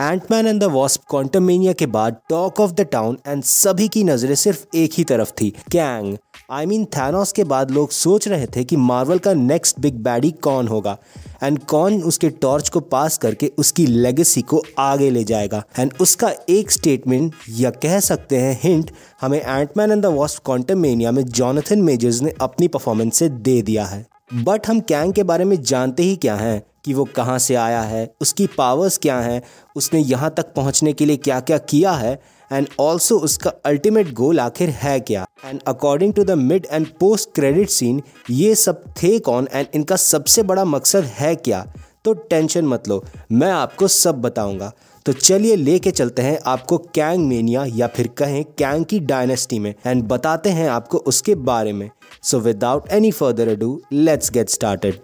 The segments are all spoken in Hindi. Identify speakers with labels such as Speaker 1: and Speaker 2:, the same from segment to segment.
Speaker 1: Ant-Man and the Wasp Quantumania के बाद talk of the town and सभी की नज़रें सिर्फ एक ही तरफ थी कैंग आई मीन थैनोस के बाद लोग सोच रहे थे कि मार्वल का नेक्स्ट बिग बैडी कौन होगा एंड कौन उसके टॉर्च को पास करके उसकी लेगेसी को आगे ले जाएगा एंड उसका एक स्टेटमेंट या कह सकते हैं हिंट हमें Ant Man and the Wasp Quantumania में जॉनथन मेजर्स ने अपनी परफॉर्मेंस से दे दिया है बट हम कैंग के बारे में जानते ही क्या हैं कि वो कहाँ से आया है उसकी पावर्स क्या हैं उसने यहाँ तक पहुँचने के लिए क्या क्या किया है एंड ऑल्सो उसका अल्टीमेट गोल आखिर है क्या and according to the mid and post credit scene ये सब थे कौन एंड इनका सबसे बड़ा मकसद है क्या तो टेंशन मत लो मैं आपको सब बताऊंगा तो चलिए लेके चलते हैं आपको कैंग मेनिया या फिर कहें कैंग की डायनेस्टी में एंड बताते हैं आपको उसके बारे में so without any further ado let's get started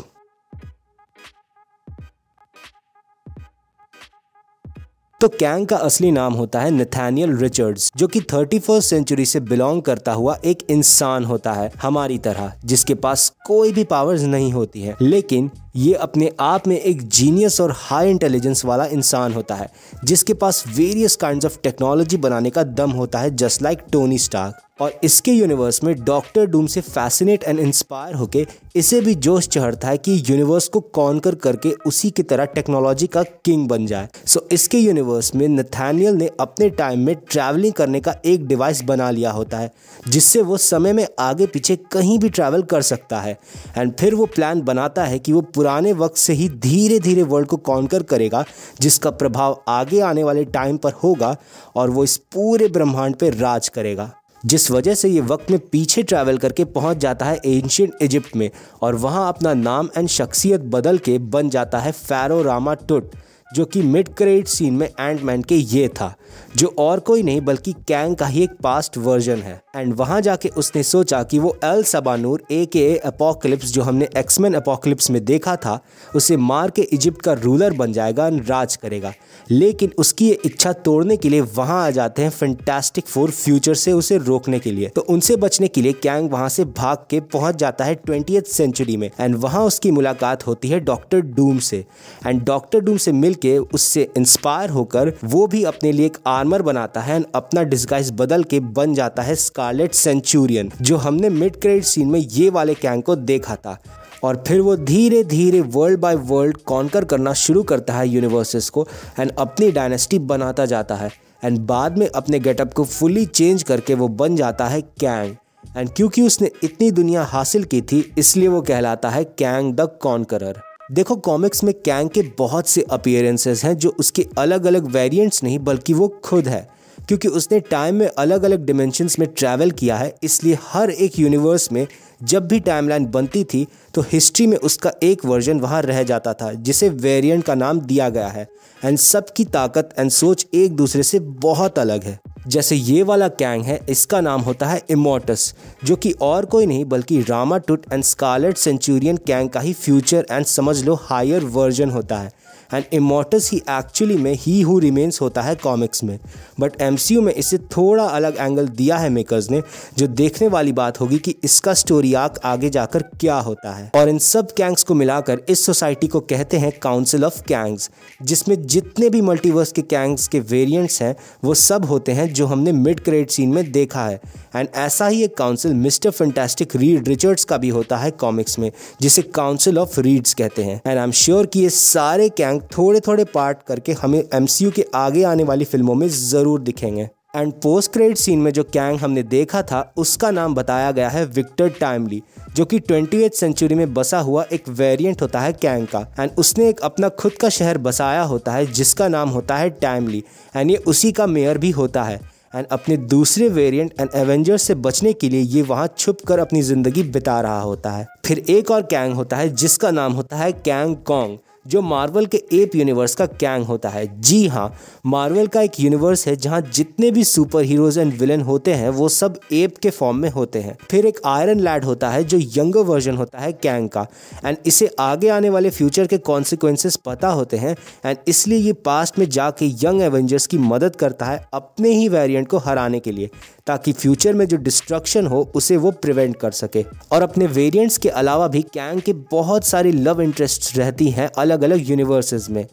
Speaker 1: तो कैंग का असली नाम होता है नथानियल रिचर्ड्स जो कि थर्टी सेंचुरी से बिलोंग करता हुआ एक इंसान होता है हमारी तरह जिसके पास कोई भी पावर्स नहीं होती है लेकिन ये अपने आप में एक जीनियस और हाई इंटेलिजेंस वाला इंसान होता है जिसके पास वेरियस काइंड ऑफ टेक्नोलॉजी बनाने का दम होता है जस्ट लाइक टोनी स्टार्क और इसके यूनिवर्स में डॉक्टर डूम से फैसिनेट एंड इंस्पायर होके इसे भी जोश चढ़ता है कि यूनिवर्स को कॉन्कर करके उसी की तरह टेक्नोलॉजी का किंग बन जाए सो so, इसके यूनिवर्स में नथानियल ने अपने टाइम में ट्रैवलिंग करने का एक डिवाइस बना लिया होता है जिससे वो समय में आगे पीछे कहीं भी ट्रैवल कर सकता है एंड फिर वो प्लान बनाता है कि वो पुराने वक्त से ही धीरे धीरे वर्ल्ड को कॉन्कर करेगा जिसका प्रभाव आगे आने वाले टाइम पर होगा और वो इस पूरे ब्रह्मांड पर राज करेगा जिस वजह से ये वक्त में पीछे ट्रैवल करके पहुंच जाता है एंशियंट इजिप्ट में और वहां अपना नाम एंड शख्सियत बदल के बन जाता है फैरो रामा टुट जो कि मिड क्रेडिट सीन में एंड मैन के ये था जो और कोई नहीं बल्कि कैंग का ही एक पास्ट वर्जन है एंड वहां जाके उसने सोचा कि वो एल सबानूर ए के अपोकलिप्स जो हमने एक्समैन अपोकलिप्स में देखा था उसे मार के इजिप्ट का रूलर बन जाएगा एंड राज करेगा लेकिन उसकी ये इच्छा तोड़ने के लिए वहाँ आ जाते हैं फैंटास्टिक फोर फ्यूचर से उसे रोकने के लिए तो उनसे बचने के लिए कैंग वहाँ से भाग के पहुँच जाता है ट्वेंटी सेंचुरी में एंड वहाँ उसकी मुलाकात होती है डॉक्टर डूम से एंड डॉक्टर डूम से मिल के उससे इंस्पायर होकर वो भी अपने लिए एक आर्मर बनाता है अपना डिस्गाइज बदल के बन जाता है स्कारलेट सेंचुरियन जो हमने मिड क्रेडिट सीन में ये वाले कैंग को देखा था और फिर वो धीरे धीरे वर्ल्ड बाय वर्ल्ड कॉन्कर करना शुरू करता है यूनिवर्सेस को एंड अपनी डायनेस्टी बनाता जाता है एंड बाद में अपने गेटअप को फुली चेंज करके वो बन जाता है कैंग एंड क्योंकि उसने इतनी दुनिया हासिल की थी इसलिए वो कहलाता है कैंग द कॉन्करर देखो कॉमिक्स में कैंग के बहुत से अपियरेंसेस हैं जो उसके अलग अलग वेरिएंट्स नहीं बल्कि वो खुद है क्योंकि उसने टाइम में अलग अलग डिमेंशंस में ट्रैवल किया है इसलिए हर एक यूनिवर्स में जब भी टाइमलाइन बनती थी तो हिस्ट्री में उसका एक वर्जन वहाँ रह जाता था जिसे वेरिएंट का नाम दिया गया है एंड सबकी ताकत एंड सोच एक दूसरे से बहुत अलग है जैसे ये वाला कैंग है इसका नाम होता है इमोटस जो कि और कोई नहीं बल्कि रामा टुट एंड स्कारलेट सेंचुरियन कैंग का ही फ्यूचर एंड समझ लो हायर वर्जन होता है एंड इमोटस ही एक्चुअली में ही हु रिमेन्स होता है कॉमिक्स में बट एम में इसे थोड़ा अलग एंगल दिया है मेकर्स ने जो देखने वाली बात होगी कि इसका स्टोरी आर्क आगे जाकर क्या होता है और इन सब कैंग्स को मिलाकर इस सोसाइटी को कहते हैं काउंसिल ऑफ कैंग्स जिसमें जितने भी मल्टीवर्स के कैंग्स के वेरियंट्स हैं वो सब होते हैं जो हमने मिड क्रेड सीन में देखा है एंड ऐसा ही एक council Mister Fantastic Reed Richards का भी होता है कॉमिक्स में जिसे काउंसिल ऑफ रीड्स कहते हैं एंड आई एम श्योर कि ये सारे कैंग थोड़े थोड़े पार्ट करके हमें एम के आगे आने वाली फिल्मों में ज़रूर दिखेंगे एंड पोस्ट क्रेडिट सीन में जो कैंग हमने देखा था उसका नाम बताया गया है विक्टर टाइमली जो कि ट्वेंटी सेंचुरी में बसा हुआ एक वेरिएंट होता है कैंग का एंड उसने एक अपना खुद का शहर बसाया होता है जिसका नाम होता है टाइमली एंड ये उसी का मेयर भी होता है एंड अपने दूसरे वेरिएंट एंड एवेंजर्स से बचने के लिए ये वहाँ छुप कर अपनी ज़िंदगी बिता रहा होता है फिर एक और कैंग होता है जिसका नाम होता है कैंग कॉन्ग जो मार्वल के एप यूनिवर्स का कैंग होता है जी हाँ मार्वल का एक यूनिवर्स है जहाँ जितने भी सुपर हीरोज एंड विलन होते हैं वो सब एप के फॉर्म में होते हैं फिर एक आयरन लैड होता है जो यंगर वर्जन होता है कैंग का एंड इसे आगे आने वाले फ्यूचर के कॉन्सिक्वेंसेस पता होते हैं एंड इसलिए ये पास्ट में जाके यंग एवेंजर्स की मदद करता है अपने ही वेरियंट को हराने के लिए ताकि फ्यूचर में जो डिस्ट्रक्शन हो उसे वो प्रिवेंट कर सके और अपने वेरियंट्स के अलावा भी कैंग के बहुत सारी लव इंटरेस्ट रहती हैं अलग अलग अलग यूनिवर्सेस में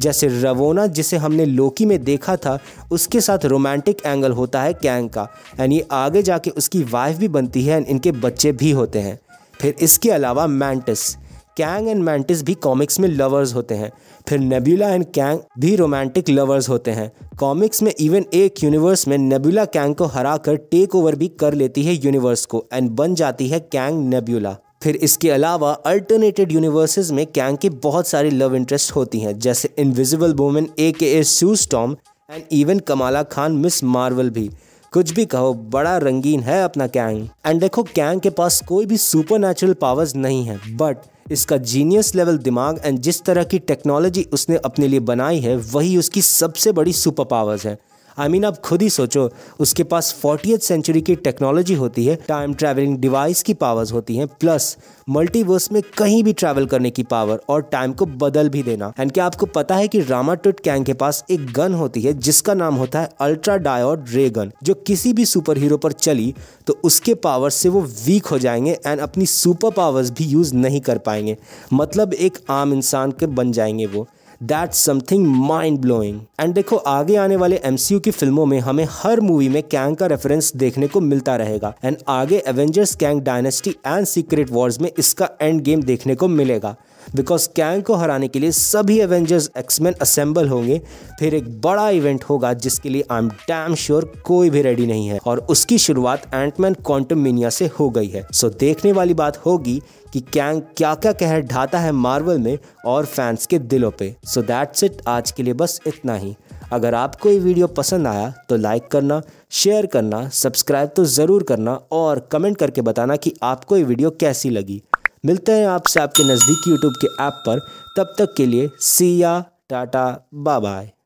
Speaker 1: जैसे रवोना जिसे हमने लोकी में देखा था उसके साथ रोमांटिक एंगल होता है कैंग का एंड ये आगे जाके उसकी वाइफ भी बनती है एंड इनके बच्चे भी होते हैं फिर इसके अलावा मैंटिस कैंग एंड मैंटिस भी कॉमिक्स में लवर्स होते हैं फिर नेबुला एंड कैंग भी रोमांटिक लवर्स होते हैं कॉमिक्स में इवन एक यूनिवर्स में नेबुला कैंग को हरा कर टेक ओवर भी कर लेती है यूनिवर्स को एंड बन जाती है कैंग नेबुला फिर इसके अलावा अल्टरनेटेड यूनिवर्सेज में कैंग की बहुत सारी लव इंटरेस्ट होती हैं जैसे invisible Woman A K A Tom and even Kamala Khan Miss Marvel भी कुछ भी कहो बड़ा रंगीन है अपना कैंग एंड देखो कैंग के पास कोई भी सुपर नेचुरल पावर्स नहीं है बट इसका जीनियस लेवल दिमाग एंड जिस तरह की टेक्नोलॉजी उसने अपने लिए बनाई है वही उसकी सबसे बड़ी सुपर पावर्स है आई I मीन mean, आप खुद ही सोचो उसके पास फोर्टी सेंचुरी की टेक्नोलॉजी होती है टाइम ट्रैवलिंग डिवाइस की पावर्स होती हैं प्लस मल्टीवर्स में कहीं भी ट्रैवल करने की पावर और टाइम को बदल भी देना एंड क्या आपको पता है कि रामाटुट कैंग के पास एक गन होती है जिसका नाम होता है अल्ट्रा डायोड रे गन जो किसी भी सुपर हीरो पर चली तो उसके पावर से वो वीक हो जाएंगे एंड अपनी सुपर पावर्स भी यूज नहीं कर पाएंगे मतलब एक आम इंसान के बन जाएंगे वो that something mind blowing and देखो आगे आने वाले एमसीयू की फिल्मों में हमें हर मूवी में कैंग का रेफरेंस देखने को मिलता रहेगा एंड आगे Avengers Kang Dynasty and Secret Wars में इसका एंड गेम देखने को मिलेगा बिकॉज कैंग को हराने के लिए सभी एवेंजर्स एक्समैन असेंबल होंगे फिर एक बड़ा इवेंट होगा जिसके लिए आई एम डैम श्योर कोई भी रेडी नहीं है और उसकी शुरुआत एंटमैन क्वांटम मीनिया से हो गई है सो so, देखने वाली बात होगी कि कैंग क्या क्या कहर ढाता है मार्वल में और फैंस के दिलों पे सो दैट्स इट आज के लिए बस इतना ही अगर आपको ये वीडियो पसंद आया तो लाइक करना शेयर करना सब्सक्राइब तो ज़रूर करना और कमेंट करके बताना कि आपको ये वीडियो कैसी लगी मिलते हैं आपसे आपके नज़दीकी यूट्यूब के ऐप पर तब तक के लिए सिया टाटा बाय बाय